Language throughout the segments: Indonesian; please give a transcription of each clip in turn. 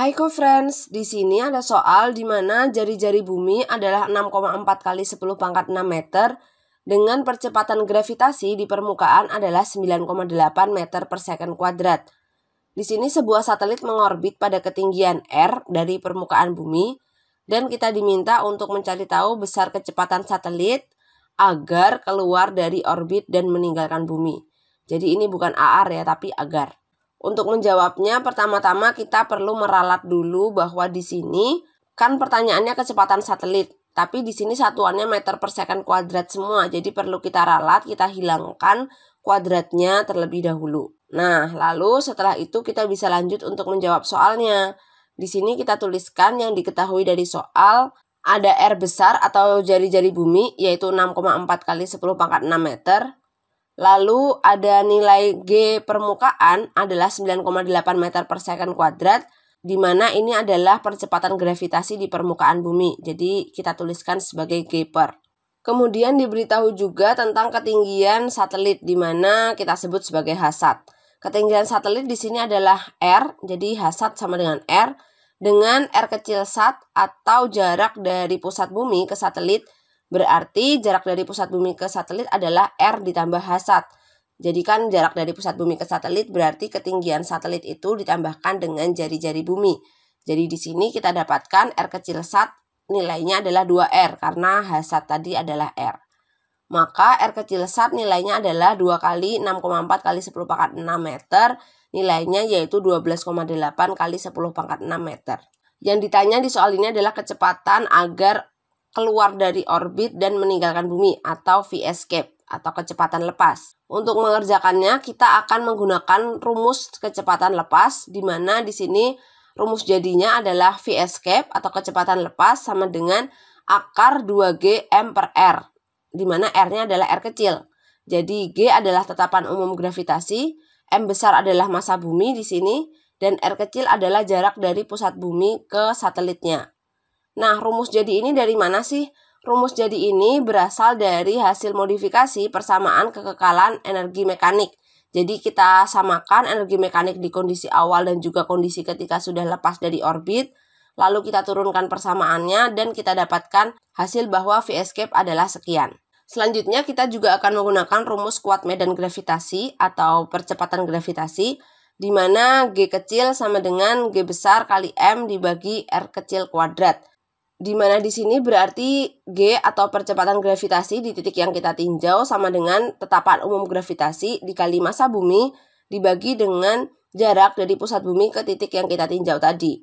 Hai co-friends, di sini ada soal di mana jari-jari bumi adalah 6,4 kali 10 pangkat 6 meter dengan percepatan gravitasi di permukaan adalah 9,8 meter per second kuadrat. Di sini sebuah satelit mengorbit pada ketinggian R dari permukaan bumi dan kita diminta untuk mencari tahu besar kecepatan satelit agar keluar dari orbit dan meninggalkan bumi. Jadi ini bukan AR ya, tapi agar. Untuk menjawabnya, pertama-tama kita perlu meralat dulu bahwa di sini kan pertanyaannya kecepatan satelit. Tapi di sini satuannya meter per second kuadrat semua, jadi perlu kita ralat, kita hilangkan kuadratnya terlebih dahulu. Nah, lalu setelah itu kita bisa lanjut untuk menjawab soalnya. Di sini kita tuliskan yang diketahui dari soal ada R besar atau jari-jari bumi yaitu 6,4 kali 10 pangkat 6 meter Lalu ada nilai G permukaan adalah 9,8 meter per second kuadrat, di mana ini adalah percepatan gravitasi di permukaan bumi. Jadi kita tuliskan sebagai G per. Kemudian diberitahu juga tentang ketinggian satelit, di mana kita sebut sebagai hasat. Ketinggian satelit di sini adalah R, jadi hasat sama dengan R. Dengan R kecil sat atau jarak dari pusat bumi ke satelit Berarti jarak dari pusat bumi ke satelit adalah R ditambah H1. kan jarak dari pusat bumi ke satelit berarti ketinggian satelit itu ditambahkan dengan jari-jari bumi. Jadi di sini kita dapatkan R kecil sat nilainya adalah 2R karena H1 tadi adalah R. Maka R kecil sat nilainya adalah 2 kali 6,4 kali 10 pangkat 6 meter. Nilainya yaitu 12,8 kali 10 pangkat 6 meter. Yang ditanya di soal ini adalah kecepatan agar keluar dari orbit dan meninggalkan bumi atau V-escape atau kecepatan lepas. Untuk mengerjakannya, kita akan menggunakan rumus kecepatan lepas di mana di sini rumus jadinya adalah V escape atau kecepatan lepas sama dengan akar 2G M per R di mana R-nya adalah R kecil. Jadi G adalah tetapan umum gravitasi, M besar adalah masa bumi di sini dan R kecil adalah jarak dari pusat bumi ke satelitnya. Nah, rumus jadi ini dari mana sih? Rumus jadi ini berasal dari hasil modifikasi persamaan kekekalan energi mekanik. Jadi kita samakan energi mekanik di kondisi awal dan juga kondisi ketika sudah lepas dari orbit. Lalu kita turunkan persamaannya dan kita dapatkan hasil bahwa V escape adalah sekian. Selanjutnya kita juga akan menggunakan rumus kuat medan gravitasi atau percepatan gravitasi di mana G kecil sama dengan G besar kali M dibagi R kecil kuadrat di mana di sini berarti G atau percepatan gravitasi di titik yang kita tinjau sama dengan tetapan umum gravitasi dikali massa bumi dibagi dengan jarak dari pusat bumi ke titik yang kita tinjau tadi.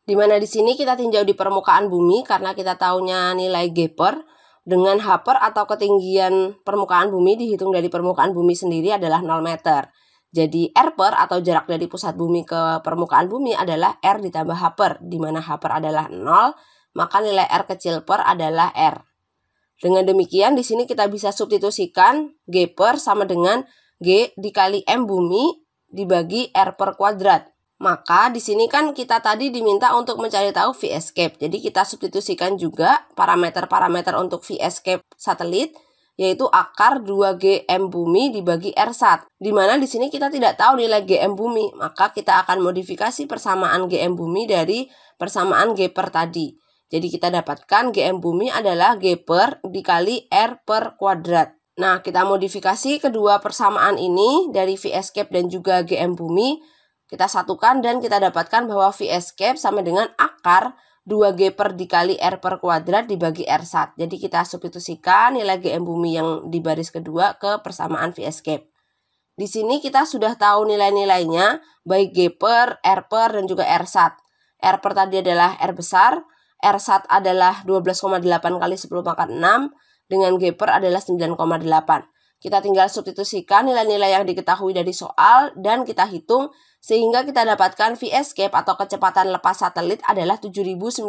Di mana di sini kita tinjau di permukaan bumi karena kita tahunya nilai G per dengan H per atau ketinggian permukaan bumi dihitung dari permukaan bumi sendiri adalah 0 meter. Jadi R per atau jarak dari pusat bumi ke permukaan bumi adalah R ditambah H per, di mana H per adalah 0 maka nilai R kecil per adalah R. Dengan demikian, di sini kita bisa substitusikan G per sama dengan G dikali M bumi dibagi R per kuadrat. Maka di sini kan kita tadi diminta untuk mencari tahu V escape. Jadi kita substitusikan juga parameter-parameter untuk V escape satelit yaitu akar 2 m bumi dibagi r sat. Di mana di sini kita tidak tahu nilai g m bumi, maka kita akan modifikasi persamaan g m bumi dari persamaan G per tadi. Jadi kita dapatkan GM bumi adalah G per dikali R per kuadrat. Nah, kita modifikasi kedua persamaan ini dari v escape dan juga GM bumi. Kita satukan dan kita dapatkan bahwa v escape sama dengan akar 2G per dikali R per kuadrat dibagi R sat. Jadi kita substitusikan nilai GM bumi yang di baris kedua ke persamaan v escape. Di sini kita sudah tahu nilai-nilainya, baik G per, R per, dan juga R sat. R per tadi adalah R besar, r R1 adalah 12,8 kali 10 pangkat 6 dengan per adalah 9,8. Kita tinggal substitusikan nilai-nilai yang diketahui dari soal dan kita hitung sehingga kita dapatkan V escape atau kecepatan lepas satelit adalah 7919,6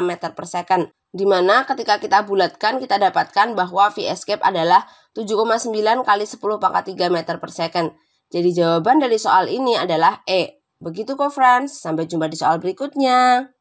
meter per second. Dimana ketika kita bulatkan kita dapatkan bahwa V escape adalah 7,9 kali 10 pangkat 3 meter per second. Jadi jawaban dari soal ini adalah E. Begitu kok friends, sampai jumpa di soal berikutnya.